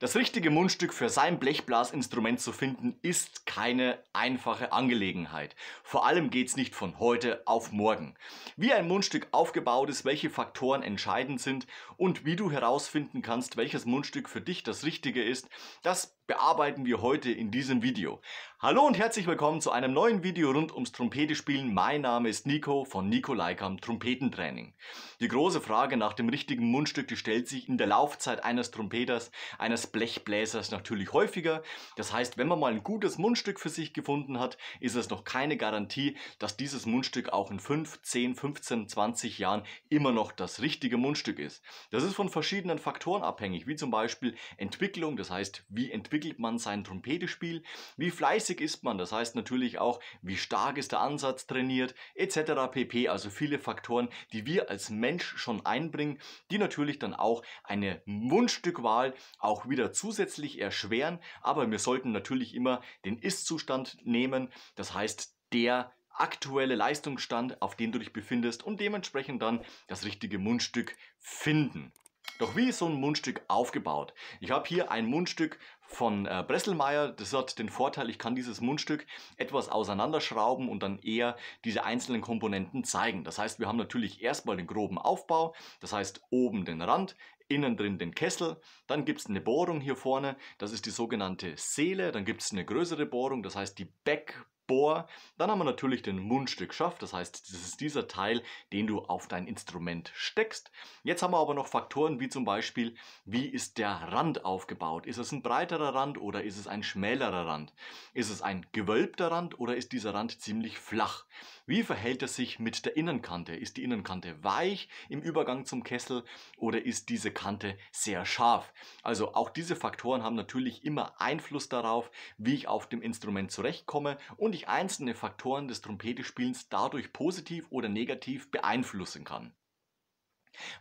Das richtige Mundstück für sein Blechblasinstrument zu finden, ist keine einfache Angelegenheit. Vor allem geht's nicht von heute auf morgen. Wie ein Mundstück aufgebaut ist, welche Faktoren entscheidend sind und wie du herausfinden kannst, welches Mundstück für dich das richtige ist, das bearbeiten wir heute in diesem Video. Hallo und herzlich willkommen zu einem neuen Video rund ums Trompetespielen. Mein Name ist Nico von Nico Leikam Trompetentraining. Die große Frage nach dem richtigen Mundstück, die stellt sich in der Laufzeit eines Trompeters, eines Blechbläsers natürlich häufiger. Das heißt, wenn man mal ein gutes Mundstück für sich gefunden hat, ist es noch keine Garantie, dass dieses Mundstück auch in 5, 10, 15, 20 Jahren immer noch das richtige Mundstück ist. Das ist von verschiedenen Faktoren abhängig, wie zum Beispiel Entwicklung, das heißt, wie entwickelt entwickelt man sein Trompetespiel, wie fleißig ist man, das heißt natürlich auch, wie stark ist der Ansatz trainiert, etc. pp. Also viele Faktoren, die wir als Mensch schon einbringen, die natürlich dann auch eine Mundstückwahl auch wieder zusätzlich erschweren, aber wir sollten natürlich immer den Ist-Zustand nehmen, das heißt der aktuelle Leistungsstand, auf dem du dich befindest und dementsprechend dann das richtige Mundstück finden. Doch wie ist so ein Mundstück aufgebaut? Ich habe hier ein Mundstück von äh, Bresselmeier. Das hat den Vorteil, ich kann dieses Mundstück etwas auseinanderschrauben und dann eher diese einzelnen Komponenten zeigen. Das heißt, wir haben natürlich erstmal den groben Aufbau, das heißt oben den Rand, innen drin den Kessel, dann gibt es eine Bohrung hier vorne, das ist die sogenannte Seele, dann gibt es eine größere Bohrung, das heißt die Backbohrung. Bohr. Dann haben wir natürlich den Mundstückschaft, das heißt, das ist dieser Teil, den du auf dein Instrument steckst. Jetzt haben wir aber noch Faktoren wie zum Beispiel, wie ist der Rand aufgebaut? Ist es ein breiterer Rand oder ist es ein schmälerer Rand? Ist es ein gewölbter Rand oder ist dieser Rand ziemlich flach? Wie verhält es sich mit der Innenkante? Ist die Innenkante weich im Übergang zum Kessel oder ist diese Kante sehr scharf? Also auch diese Faktoren haben natürlich immer Einfluss darauf, wie ich auf dem Instrument zurechtkomme und ich einzelne Faktoren des Trompetespielens dadurch positiv oder negativ beeinflussen kann.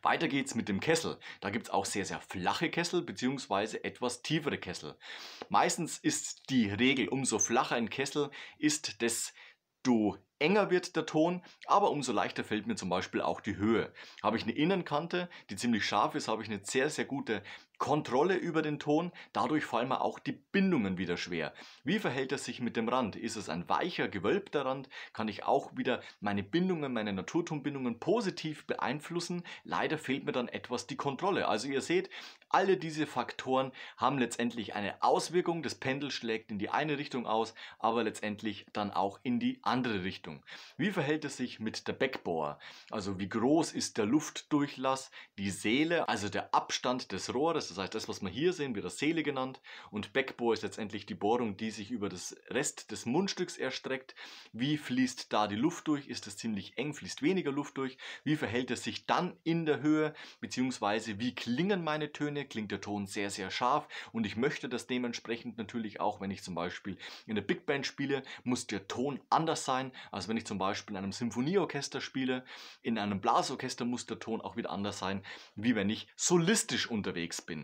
Weiter geht's mit dem Kessel. Da gibt es auch sehr, sehr flache Kessel bzw. etwas tiefere Kessel. Meistens ist die Regel, umso flacher ein Kessel ist, desto enger wird der Ton, aber umso leichter fällt mir zum Beispiel auch die Höhe. Habe ich eine Innenkante, die ziemlich scharf ist, habe ich eine sehr, sehr gute Kontrolle über den Ton, dadurch fallen mir auch die Bindungen wieder schwer. Wie verhält es sich mit dem Rand? Ist es ein weicher, gewölbter Rand? Kann ich auch wieder meine Bindungen, meine Naturtonbindungen positiv beeinflussen? Leider fehlt mir dann etwas die Kontrolle. Also ihr seht, alle diese Faktoren haben letztendlich eine Auswirkung. Das Pendel schlägt in die eine Richtung aus, aber letztendlich dann auch in die andere Richtung. Wie verhält es sich mit der Backbore? Also wie groß ist der Luftdurchlass, die Seele, also der Abstand des Rohres das heißt, das, was wir hier sehen, wird das Seele genannt und Backbohr ist letztendlich die Bohrung, die sich über das Rest des Mundstücks erstreckt. Wie fließt da die Luft durch? Ist es ziemlich eng? Fließt weniger Luft durch? Wie verhält es sich dann in der Höhe? Beziehungsweise wie klingen meine Töne? Klingt der Ton sehr, sehr scharf und ich möchte das dementsprechend natürlich auch, wenn ich zum Beispiel in der Big Band spiele, muss der Ton anders sein, als wenn ich zum Beispiel in einem Symphonieorchester spiele. In einem Blasorchester muss der Ton auch wieder anders sein, wie wenn ich solistisch unterwegs bin.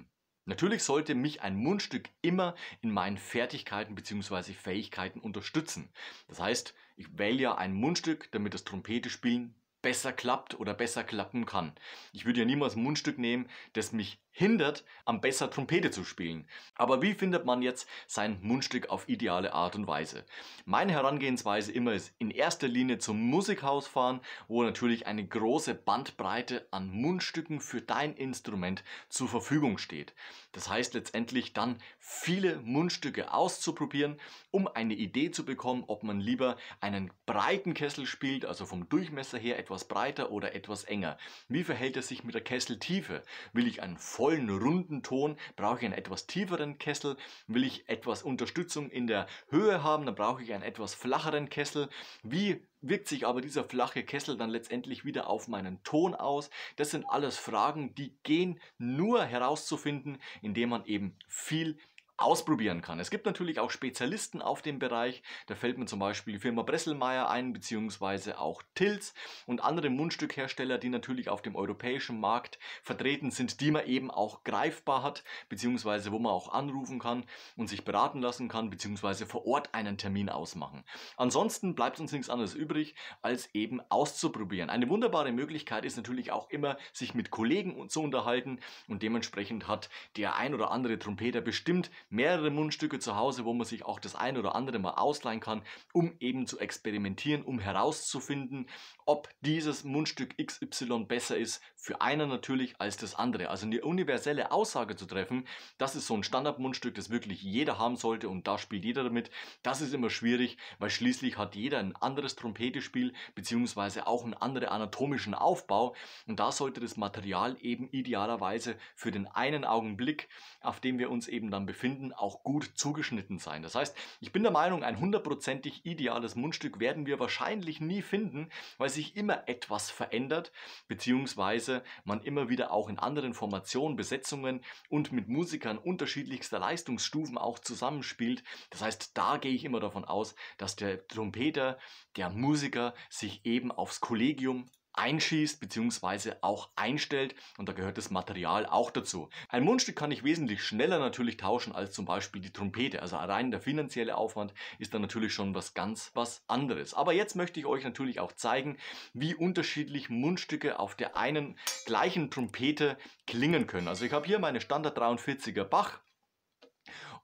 Natürlich sollte mich ein Mundstück immer in meinen Fertigkeiten bzw. Fähigkeiten unterstützen. Das heißt, ich wähle ja ein Mundstück, damit das Trompete spielen besser klappt oder besser klappen kann. Ich würde ja niemals ein Mundstück nehmen, das mich hindert, am besser Trompete zu spielen. Aber wie findet man jetzt sein Mundstück auf ideale Art und Weise? Meine Herangehensweise immer ist in erster Linie zum Musikhaus fahren, wo natürlich eine große Bandbreite an Mundstücken für dein Instrument zur Verfügung steht. Das heißt letztendlich dann viele Mundstücke auszuprobieren, um eine Idee zu bekommen, ob man lieber einen breiten Kessel spielt, also vom Durchmesser her etwas breiter oder etwas enger. Wie verhält es sich mit der Kesseltiefe? Will ich einen vollen, runden Ton, brauche ich einen etwas tieferen Kessel. Will ich etwas Unterstützung in der Höhe haben, dann brauche ich einen etwas flacheren Kessel. Wie wirkt sich aber dieser flache Kessel dann letztendlich wieder auf meinen Ton aus? Das sind alles Fragen, die gehen nur herauszufinden, indem man eben viel ausprobieren kann. Es gibt natürlich auch Spezialisten auf dem Bereich. Da fällt mir zum Beispiel die Firma Bresselmeier ein, beziehungsweise auch Tils und andere Mundstückhersteller, die natürlich auf dem europäischen Markt vertreten sind, die man eben auch greifbar hat, beziehungsweise wo man auch anrufen kann und sich beraten lassen kann, beziehungsweise vor Ort einen Termin ausmachen. Ansonsten bleibt uns nichts anderes übrig, als eben auszuprobieren. Eine wunderbare Möglichkeit ist natürlich auch immer, sich mit Kollegen zu unterhalten und dementsprechend hat der ein oder andere Trompeter bestimmt mehrere Mundstücke zu Hause, wo man sich auch das ein oder andere mal ausleihen kann, um eben zu experimentieren, um herauszufinden, ob dieses Mundstück XY besser ist für einer natürlich als das andere. Also eine universelle Aussage zu treffen, das ist so ein Standardmundstück, das wirklich jeder haben sollte und da spielt jeder damit. Das ist immer schwierig, weil schließlich hat jeder ein anderes Trompetespiel bzw. auch einen anderen anatomischen Aufbau und da sollte das Material eben idealerweise für den einen Augenblick, auf dem wir uns eben dann befinden, Händen auch gut zugeschnitten sein. Das heißt, ich bin der Meinung, ein hundertprozentig ideales Mundstück werden wir wahrscheinlich nie finden, weil sich immer etwas verändert, beziehungsweise man immer wieder auch in anderen Formationen, Besetzungen und mit Musikern unterschiedlichster Leistungsstufen auch zusammenspielt. Das heißt, da gehe ich immer davon aus, dass der Trompeter, der Musiker sich eben aufs Kollegium einschießt bzw. auch einstellt und da gehört das Material auch dazu. Ein Mundstück kann ich wesentlich schneller natürlich tauschen als zum Beispiel die Trompete. Also rein der finanzielle Aufwand ist dann natürlich schon was ganz was anderes. Aber jetzt möchte ich euch natürlich auch zeigen, wie unterschiedlich Mundstücke auf der einen gleichen Trompete klingen können. Also ich habe hier meine Standard 43er Bach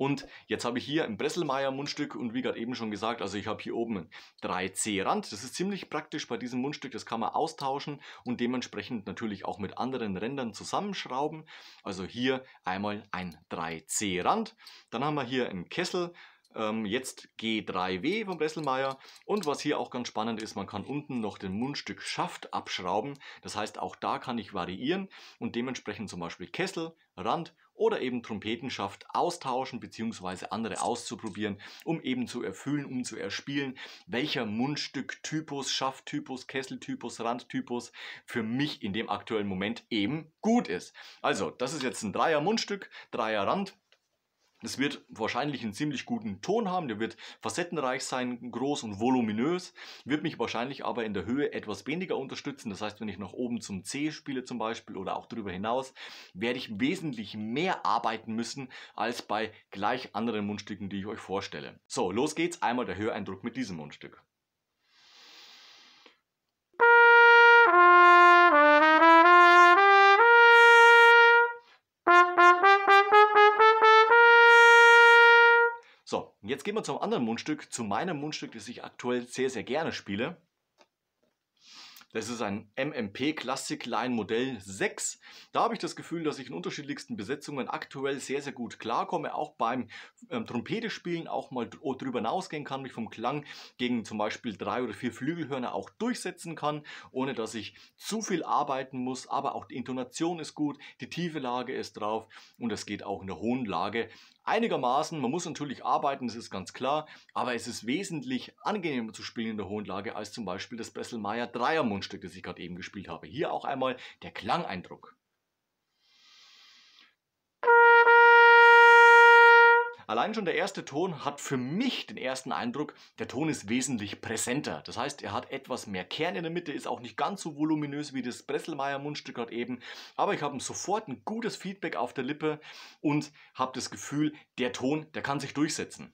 und jetzt habe ich hier ein Bresselmeier Mundstück und wie gerade eben schon gesagt, also ich habe hier oben einen 3C Rand. Das ist ziemlich praktisch bei diesem Mundstück, das kann man austauschen und dementsprechend natürlich auch mit anderen Rändern zusammenschrauben. Also hier einmal ein 3C Rand. Dann haben wir hier einen Kessel ähm, jetzt G3W vom Bresselmeier. Und was hier auch ganz spannend ist, man kann unten noch den Mundstück Schaft abschrauben. Das heißt, auch da kann ich variieren und dementsprechend zum Beispiel Kessel, Rand oder eben Trompetenschaft austauschen bzw. andere auszuprobieren, um eben zu erfüllen, um zu erspielen, welcher Mundstücktypus, Schafttypus, Kesseltypus, Randtypus für mich in dem aktuellen Moment eben gut ist. Also, das ist jetzt ein Dreier Mundstück, Dreier Rand, es wird wahrscheinlich einen ziemlich guten Ton haben, der wird facettenreich sein, groß und voluminös, wird mich wahrscheinlich aber in der Höhe etwas weniger unterstützen. Das heißt, wenn ich nach oben zum C spiele zum Beispiel oder auch darüber hinaus, werde ich wesentlich mehr arbeiten müssen als bei gleich anderen Mundstücken, die ich euch vorstelle. So, los geht's, einmal der Höreindruck mit diesem Mundstück. Und jetzt gehen wir zum anderen Mundstück, zu meinem Mundstück, das ich aktuell sehr, sehr gerne spiele. Das ist ein MMP Classic Line Modell 6. Da habe ich das Gefühl, dass ich in unterschiedlichsten Besetzungen aktuell sehr, sehr gut klarkomme. Auch beim ähm, Trompetespielen auch mal oh, drüber hinausgehen kann, mich vom Klang gegen zum Beispiel drei oder vier Flügelhörner auch durchsetzen kann, ohne dass ich zu viel arbeiten muss. Aber auch die Intonation ist gut, die tiefe Lage ist drauf und es geht auch in der hohen Lage einigermaßen. Man muss natürlich arbeiten, das ist ganz klar, aber es ist wesentlich angenehmer zu spielen in der hohen Lage als zum Beispiel das Bessel 3er Mundstück, das ich gerade eben gespielt habe. Hier auch einmal der Klangeindruck. Allein schon der erste Ton hat für mich den ersten Eindruck, der Ton ist wesentlich präsenter. Das heißt, er hat etwas mehr Kern in der Mitte, ist auch nicht ganz so voluminös wie das Bresselmeier Mundstück gerade eben. Aber ich habe sofort ein gutes Feedback auf der Lippe und habe das Gefühl, der Ton, der kann sich durchsetzen.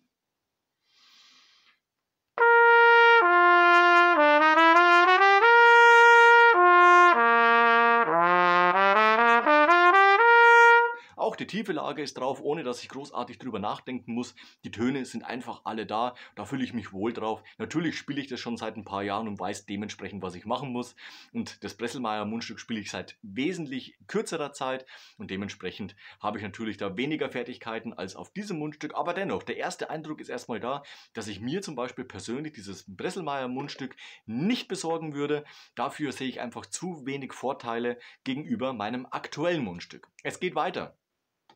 die tiefe Lage ist drauf, ohne dass ich großartig drüber nachdenken muss. Die Töne sind einfach alle da, da fühle ich mich wohl drauf. Natürlich spiele ich das schon seit ein paar Jahren und weiß dementsprechend, was ich machen muss. Und das Bresselmeier Mundstück spiele ich seit wesentlich kürzerer Zeit und dementsprechend habe ich natürlich da weniger Fertigkeiten als auf diesem Mundstück. Aber dennoch, der erste Eindruck ist erstmal da, dass ich mir zum Beispiel persönlich dieses Bresselmeier Mundstück nicht besorgen würde. Dafür sehe ich einfach zu wenig Vorteile gegenüber meinem aktuellen Mundstück. Es geht weiter.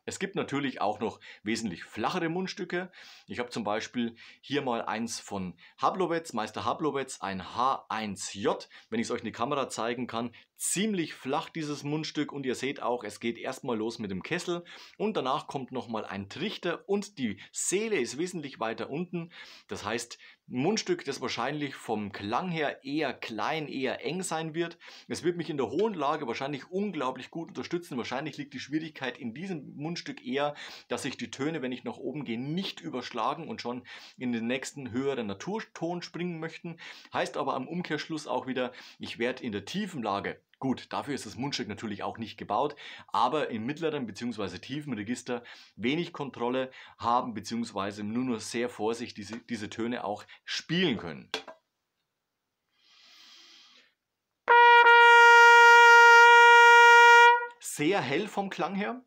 Es gibt natürlich auch noch wesentlich flachere Mundstücke. Ich habe zum Beispiel hier mal eins von Hablowitz, Meister Hablowitz, ein H1J. Wenn ich es euch in die Kamera zeigen kann, ziemlich flach dieses Mundstück und ihr seht auch, es geht erstmal los mit dem Kessel und danach kommt nochmal ein Trichter und die Seele ist wesentlich weiter unten. Das heißt, Mundstück, das wahrscheinlich vom Klang her eher klein, eher eng sein wird. Es wird mich in der hohen Lage wahrscheinlich unglaublich gut unterstützen. Wahrscheinlich liegt die Schwierigkeit in diesem Mundstück eher, dass sich die Töne, wenn ich nach oben gehe, nicht überschlagen und schon in den nächsten höheren Naturton springen möchten. Heißt aber am Umkehrschluss auch wieder, ich werde in der tiefen Lage Gut, dafür ist das Mundstück natürlich auch nicht gebaut, aber im mittleren bzw. tiefen Register wenig Kontrolle haben bzw. nur nur sehr vorsichtig diese, diese Töne auch spielen können. Sehr hell vom Klang her,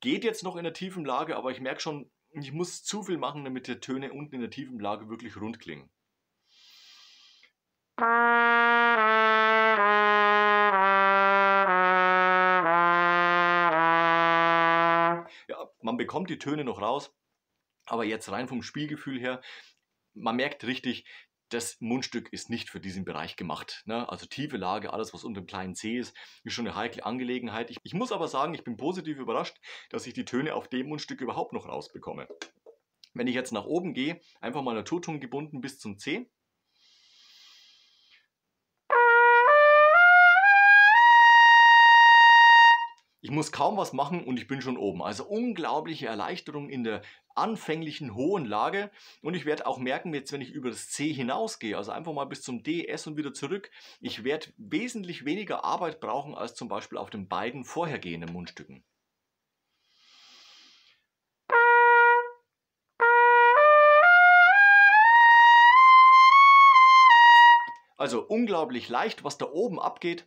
geht jetzt noch in der tiefen Lage, aber ich merke schon, ich muss zu viel machen, damit die Töne unten in der tiefen Lage wirklich rund klingen. Ja, man bekommt die Töne noch raus, aber jetzt rein vom Spielgefühl her, man merkt richtig, das Mundstück ist nicht für diesen Bereich gemacht. Ne? Also tiefe Lage, alles was unter dem kleinen C ist, ist schon eine heikle Angelegenheit. Ich, ich muss aber sagen, ich bin positiv überrascht, dass ich die Töne auf dem Mundstück überhaupt noch rausbekomme. Wenn ich jetzt nach oben gehe, einfach mal Naturton gebunden bis zum C, Ich muss kaum was machen und ich bin schon oben. Also unglaubliche Erleichterung in der anfänglichen hohen Lage. Und ich werde auch merken, jetzt wenn ich über das C hinausgehe, also einfach mal bis zum D, S und wieder zurück, ich werde wesentlich weniger Arbeit brauchen als zum Beispiel auf den beiden vorhergehenden Mundstücken. Also unglaublich leicht, was da oben abgeht,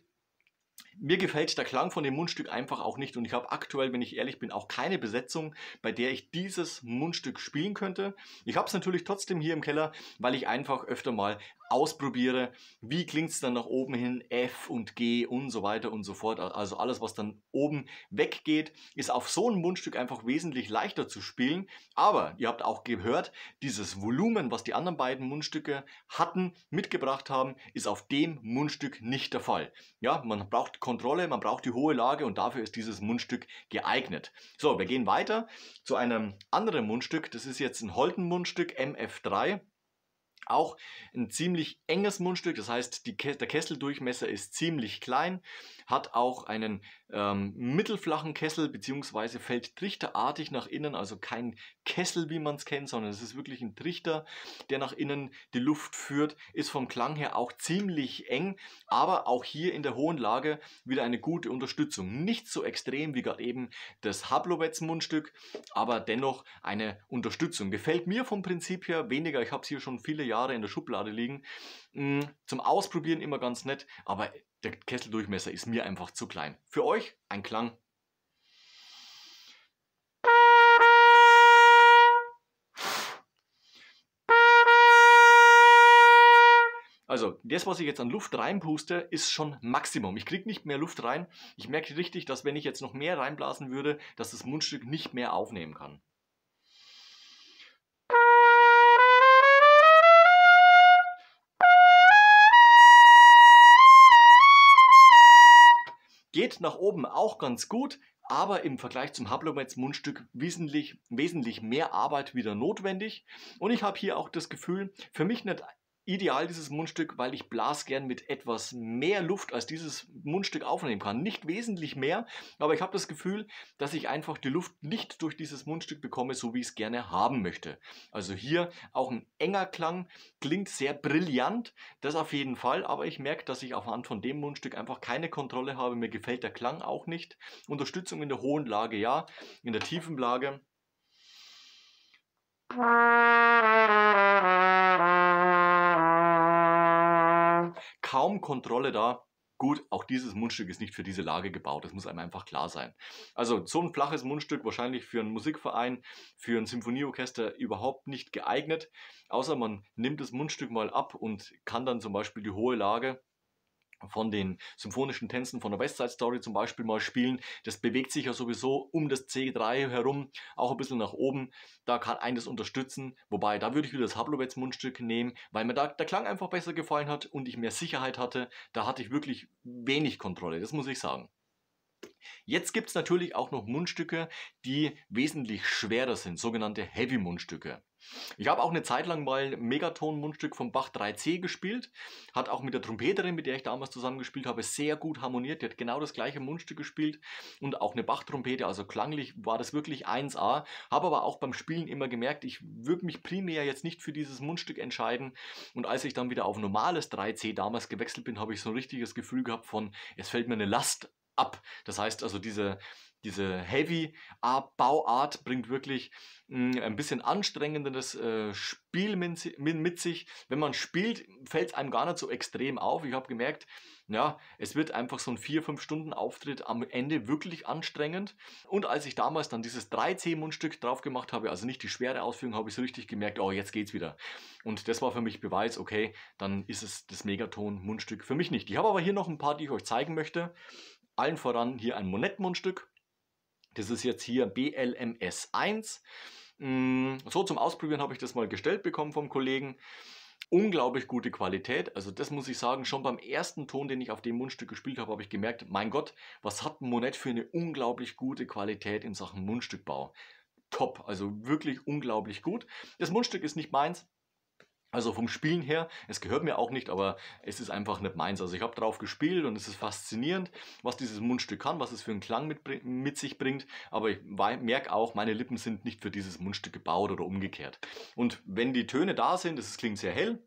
mir gefällt der Klang von dem Mundstück einfach auch nicht und ich habe aktuell, wenn ich ehrlich bin, auch keine Besetzung, bei der ich dieses Mundstück spielen könnte. Ich habe es natürlich trotzdem hier im Keller, weil ich einfach öfter mal ausprobiere, wie klingt es dann nach oben hin, F und G und so weiter und so fort. Also alles, was dann oben weggeht, ist auf so einem Mundstück einfach wesentlich leichter zu spielen. Aber ihr habt auch gehört, dieses Volumen, was die anderen beiden Mundstücke hatten, mitgebracht haben, ist auf dem Mundstück nicht der Fall. Ja, man braucht Kontrolle, man braucht die hohe Lage und dafür ist dieses Mundstück geeignet. So, wir gehen weiter zu einem anderen Mundstück. Das ist jetzt ein Holten-Mundstück, MF3. Auch ein ziemlich enges Mundstück, das heißt die, der Kesseldurchmesser ist ziemlich klein, hat auch einen ähm, mittelflachen Kessel beziehungsweise fällt trichterartig nach innen, also kein Kessel, wie man es kennt, sondern es ist wirklich ein Trichter, der nach innen die Luft führt, ist vom Klang her auch ziemlich eng, aber auch hier in der hohen Lage wieder eine gute Unterstützung. Nicht so extrem wie gerade eben das Hablowets Mundstück, aber dennoch eine Unterstützung. Gefällt mir vom Prinzip her weniger, ich habe es hier schon viele Jahre Jahre in der Schublade liegen. Mm, zum Ausprobieren immer ganz nett, aber der Kesseldurchmesser ist mir einfach zu klein. Für euch ein Klang. Also, das, was ich jetzt an Luft reinpuste, ist schon Maximum. Ich kriege nicht mehr Luft rein. Ich merke richtig, dass wenn ich jetzt noch mehr reinblasen würde, dass das Mundstück nicht mehr aufnehmen kann. Geht nach oben auch ganz gut, aber im Vergleich zum Haplomets Mundstück wesentlich, wesentlich mehr Arbeit wieder notwendig. Und ich habe hier auch das Gefühl, für mich nicht ideal, dieses Mundstück, weil ich Blas gern mit etwas mehr Luft als dieses Mundstück aufnehmen kann. Nicht wesentlich mehr, aber ich habe das Gefühl, dass ich einfach die Luft nicht durch dieses Mundstück bekomme, so wie ich es gerne haben möchte. Also hier auch ein enger Klang, klingt sehr brillant, das auf jeden Fall, aber ich merke, dass ich aufhand von dem Mundstück einfach keine Kontrolle habe. Mir gefällt der Klang auch nicht. Unterstützung in der hohen Lage, ja, in der tiefen Lage. kaum Kontrolle da. Gut, auch dieses Mundstück ist nicht für diese Lage gebaut, das muss einem einfach klar sein. Also so ein flaches Mundstück wahrscheinlich für einen Musikverein, für ein Symphonieorchester überhaupt nicht geeignet, außer man nimmt das Mundstück mal ab und kann dann zum Beispiel die hohe Lage von den symphonischen Tänzen von der Westside Story zum Beispiel mal spielen. Das bewegt sich ja sowieso um das C3 herum, auch ein bisschen nach oben. Da kann eines unterstützen. Wobei, da würde ich wieder das Hablowitz Mundstück nehmen, weil mir da der Klang einfach besser gefallen hat und ich mehr Sicherheit hatte. Da hatte ich wirklich wenig Kontrolle, das muss ich sagen. Jetzt gibt es natürlich auch noch Mundstücke, die wesentlich schwerer sind, sogenannte Heavy-Mundstücke. Ich habe auch eine Zeit lang mal ein Megaton-Mundstück vom Bach 3C gespielt. Hat auch mit der Trompeterin, mit der ich damals zusammengespielt habe, sehr gut harmoniert. Die hat genau das gleiche Mundstück gespielt und auch eine Bach-Trompete. Also klanglich war das wirklich 1A. Habe aber auch beim Spielen immer gemerkt, ich würde mich primär jetzt nicht für dieses Mundstück entscheiden. Und als ich dann wieder auf normales 3C damals gewechselt bin, habe ich so ein richtiges Gefühl gehabt von, es fällt mir eine Last ab. Das heißt also, diese diese Heavy-Bauart bringt wirklich hm, ein bisschen anstrengendes äh, Spiel mit, mit sich. Wenn man spielt, fällt es einem gar nicht so extrem auf. Ich habe gemerkt, ja, es wird einfach so ein 4-5 Stunden Auftritt am Ende wirklich anstrengend. Und als ich damals dann dieses 3C-Mundstück drauf gemacht habe, also nicht die schwere Ausführung, habe ich so richtig gemerkt, oh, jetzt geht's wieder. Und das war für mich Beweis, okay, dann ist es das Megaton-Mundstück für mich nicht. Ich habe aber hier noch ein paar, die ich euch zeigen möchte. Allen voran hier ein Monett-Mundstück. Das ist jetzt hier BLMS 1. Mm, so zum Ausprobieren habe ich das mal gestellt bekommen vom Kollegen. Unglaublich gute Qualität. Also das muss ich sagen, schon beim ersten Ton, den ich auf dem Mundstück gespielt habe, habe ich gemerkt, mein Gott, was hat Monet für eine unglaublich gute Qualität in Sachen Mundstückbau. Top, also wirklich unglaublich gut. Das Mundstück ist nicht meins, also vom Spielen her, es gehört mir auch nicht, aber es ist einfach nicht meins. Also ich habe drauf gespielt und es ist faszinierend, was dieses Mundstück kann, was es für einen Klang mit, mit sich bringt. Aber ich merke auch, meine Lippen sind nicht für dieses Mundstück gebaut oder umgekehrt. Und wenn die Töne da sind, es klingt sehr hell,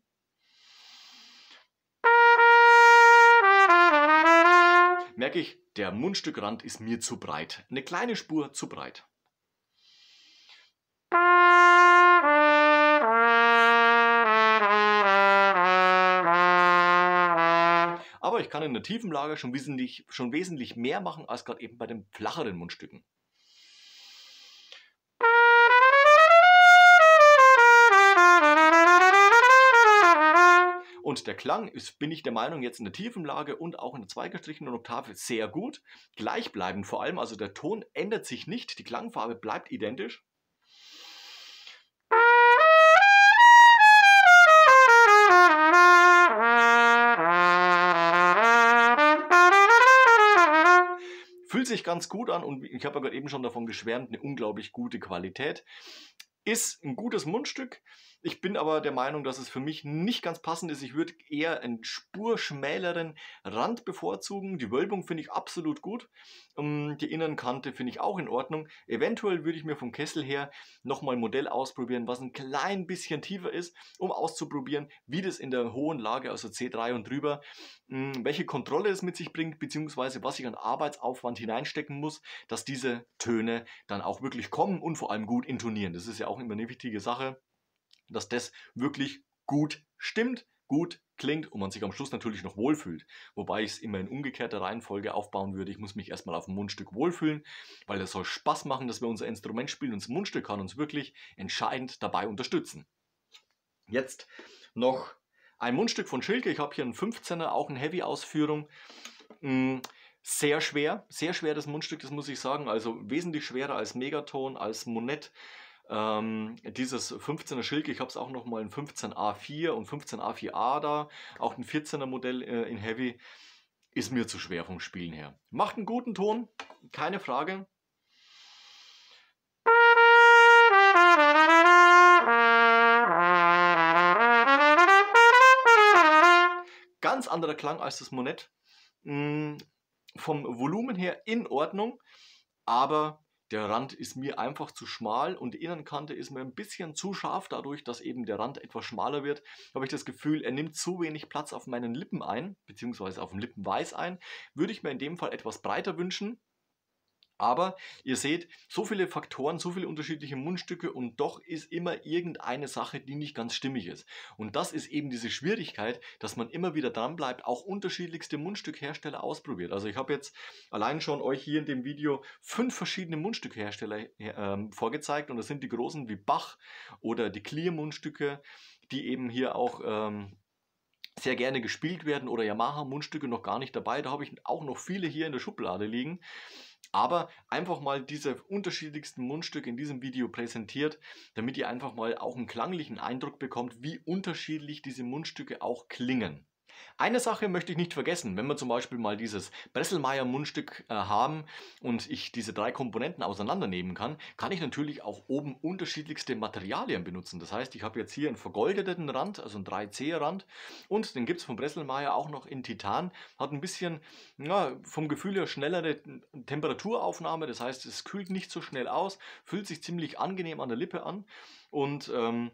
merke ich, der Mundstückrand ist mir zu breit. Eine kleine Spur zu breit. Aber ich kann in der tiefen Lage schon wesentlich, schon wesentlich mehr machen als gerade eben bei den flacheren Mundstücken. Und der Klang ist, bin ich der Meinung, jetzt in der tiefen Lage und auch in der zweigestrichenen Oktave sehr gut. Gleichbleibend vor allem, also der Ton ändert sich nicht, die Klangfarbe bleibt identisch. fühlt sich ganz gut an und ich habe ja gerade eben schon davon geschwärmt, eine unglaublich gute Qualität. Ist ein gutes Mundstück, ich bin aber der Meinung, dass es für mich nicht ganz passend ist. Ich würde eher einen spurschmäleren Rand bevorzugen. Die Wölbung finde ich absolut gut. Ähm, die inneren Kante finde ich auch in Ordnung. Eventuell würde ich mir vom Kessel her nochmal ein Modell ausprobieren, was ein klein bisschen tiefer ist, um auszuprobieren, wie das in der hohen Lage, also C3 und drüber, hm, welche Kontrolle es mit sich bringt, beziehungsweise was ich an Arbeitsaufwand hineinstecken muss, dass diese Töne dann auch wirklich kommen und vor allem gut intonieren. Das ist ja auch immer eine wichtige Sache dass das wirklich gut stimmt, gut klingt und man sich am Schluss natürlich noch wohlfühlt. Wobei ich es immer in umgekehrter Reihenfolge aufbauen würde. Ich muss mich erstmal auf dem Mundstück wohlfühlen, weil es soll Spaß machen, dass wir unser Instrument spielen und das Mundstück kann uns wirklich entscheidend dabei unterstützen. Jetzt noch ein Mundstück von Schilke. Ich habe hier einen 15er, auch eine Heavy-Ausführung. Hm, sehr schwer, sehr schwer das Mundstück, das muss ich sagen. Also wesentlich schwerer als Megaton, als Monette. Ähm, dieses 15er Schild, ich habe es auch nochmal in 15A4 und 15A4A da, auch ein 14er Modell äh, in Heavy, ist mir zu schwer vom Spielen her. Macht einen guten Ton, keine Frage. Ganz anderer Klang als das Monett. Hm, vom Volumen her in Ordnung, aber der Rand ist mir einfach zu schmal und die Innenkante ist mir ein bisschen zu scharf. Dadurch, dass eben der Rand etwas schmaler wird, habe ich das Gefühl, er nimmt zu wenig Platz auf meinen Lippen ein, beziehungsweise auf dem Lippenweiß ein. Würde ich mir in dem Fall etwas breiter wünschen. Aber ihr seht, so viele Faktoren, so viele unterschiedliche Mundstücke und doch ist immer irgendeine Sache, die nicht ganz stimmig ist. Und das ist eben diese Schwierigkeit, dass man immer wieder dran bleibt, auch unterschiedlichste Mundstückhersteller ausprobiert. Also ich habe jetzt allein schon euch hier in dem Video fünf verschiedene Mundstückhersteller äh, ähm, vorgezeigt und das sind die großen wie Bach oder die Clear Mundstücke, die eben hier auch ähm, sehr gerne gespielt werden oder Yamaha Mundstücke noch gar nicht dabei. Da habe ich auch noch viele hier in der Schublade liegen aber einfach mal diese unterschiedlichsten Mundstücke in diesem Video präsentiert, damit ihr einfach mal auch einen klanglichen Eindruck bekommt, wie unterschiedlich diese Mundstücke auch klingen. Eine Sache möchte ich nicht vergessen, wenn wir zum Beispiel mal dieses Bresselmeier Mundstück äh, haben und ich diese drei Komponenten auseinandernehmen kann, kann ich natürlich auch oben unterschiedlichste Materialien benutzen. Das heißt, ich habe jetzt hier einen vergoldeten Rand, also einen 3C Rand und den gibt es von Bresselmeier auch noch in Titan. Hat ein bisschen na, vom Gefühl her schnellere Temperaturaufnahme, das heißt, es kühlt nicht so schnell aus, fühlt sich ziemlich angenehm an der Lippe an und ähm,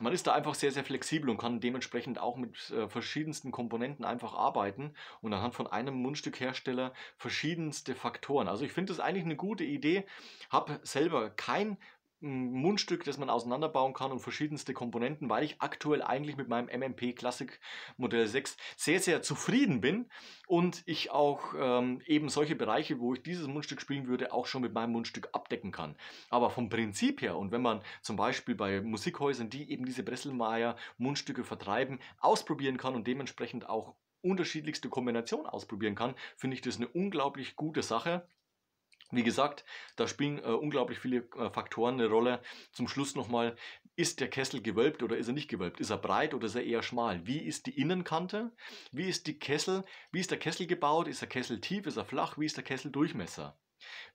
man ist da einfach sehr, sehr flexibel und kann dementsprechend auch mit äh, verschiedensten Komponenten einfach arbeiten und anhand von einem Mundstückhersteller verschiedenste Faktoren. Also ich finde das eigentlich eine gute Idee, habe selber kein ein Mundstück, das man auseinanderbauen kann und verschiedenste Komponenten, weil ich aktuell eigentlich mit meinem MMP Classic Modell 6 sehr, sehr zufrieden bin und ich auch ähm, eben solche Bereiche, wo ich dieses Mundstück spielen würde, auch schon mit meinem Mundstück abdecken kann. Aber vom Prinzip her und wenn man zum Beispiel bei Musikhäusern, die eben diese Bresselmeier Mundstücke vertreiben, ausprobieren kann und dementsprechend auch unterschiedlichste Kombinationen ausprobieren kann, finde ich das eine unglaublich gute Sache wie gesagt, da spielen äh, unglaublich viele äh, Faktoren eine Rolle. Zum Schluss nochmal, ist der Kessel gewölbt oder ist er nicht gewölbt? Ist er breit oder ist er eher schmal? Wie ist die Innenkante? Wie ist die Kessel? Wie ist der Kessel gebaut? Ist der Kessel tief? Ist er flach? Wie ist der Kesseldurchmesser?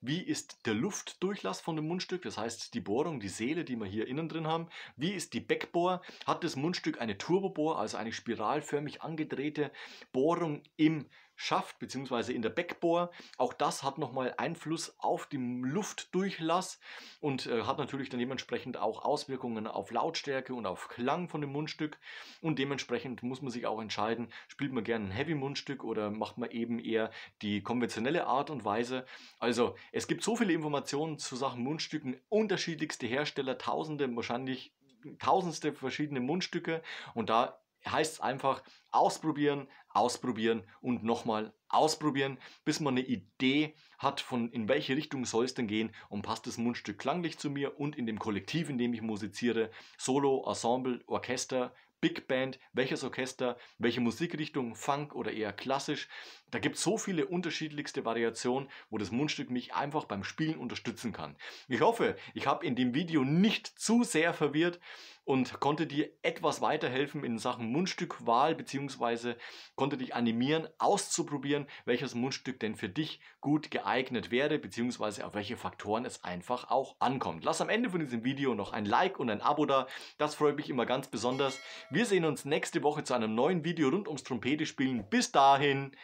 Wie ist der Luftdurchlass von dem Mundstück, das heißt die Bohrung, die Seele, die wir hier innen drin haben? Wie ist die Backbohr? Hat das Mundstück eine Turbobohr, also eine spiralförmig angedrehte Bohrung im Schaft bzw. in der Backbohr. Auch das hat nochmal Einfluss auf den Luftdurchlass und äh, hat natürlich dann dementsprechend auch Auswirkungen auf Lautstärke und auf Klang von dem Mundstück. Und dementsprechend muss man sich auch entscheiden, spielt man gerne ein Heavy-Mundstück oder macht man eben eher die konventionelle Art und Weise. Also es gibt so viele Informationen zu Sachen Mundstücken, unterschiedlichste Hersteller, tausende, wahrscheinlich tausendste verschiedene Mundstücke und da heißt es einfach ausprobieren, ausprobieren und nochmal ausprobieren, bis man eine Idee hat, von in welche Richtung soll es denn gehen und passt das Mundstück klanglich zu mir und in dem Kollektiv, in dem ich musiziere, Solo, Ensemble, Orchester, Big Band, welches Orchester, welche Musikrichtung, Funk oder eher klassisch. Da gibt es so viele unterschiedlichste Variationen, wo das Mundstück mich einfach beim Spielen unterstützen kann. Ich hoffe, ich habe in dem Video nicht zu sehr verwirrt und konnte dir etwas weiterhelfen in Sachen Mundstückwahl bzw. konnte dich animieren, auszuprobieren, welches Mundstück denn für dich gut geeignet wäre bzw. auf welche Faktoren es einfach auch ankommt. Lass am Ende von diesem Video noch ein Like und ein Abo da, das freut mich immer ganz besonders. Wir sehen uns nächste Woche zu einem neuen Video rund ums Trompete spielen. Bis dahin,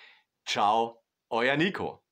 ciao, euer Nico.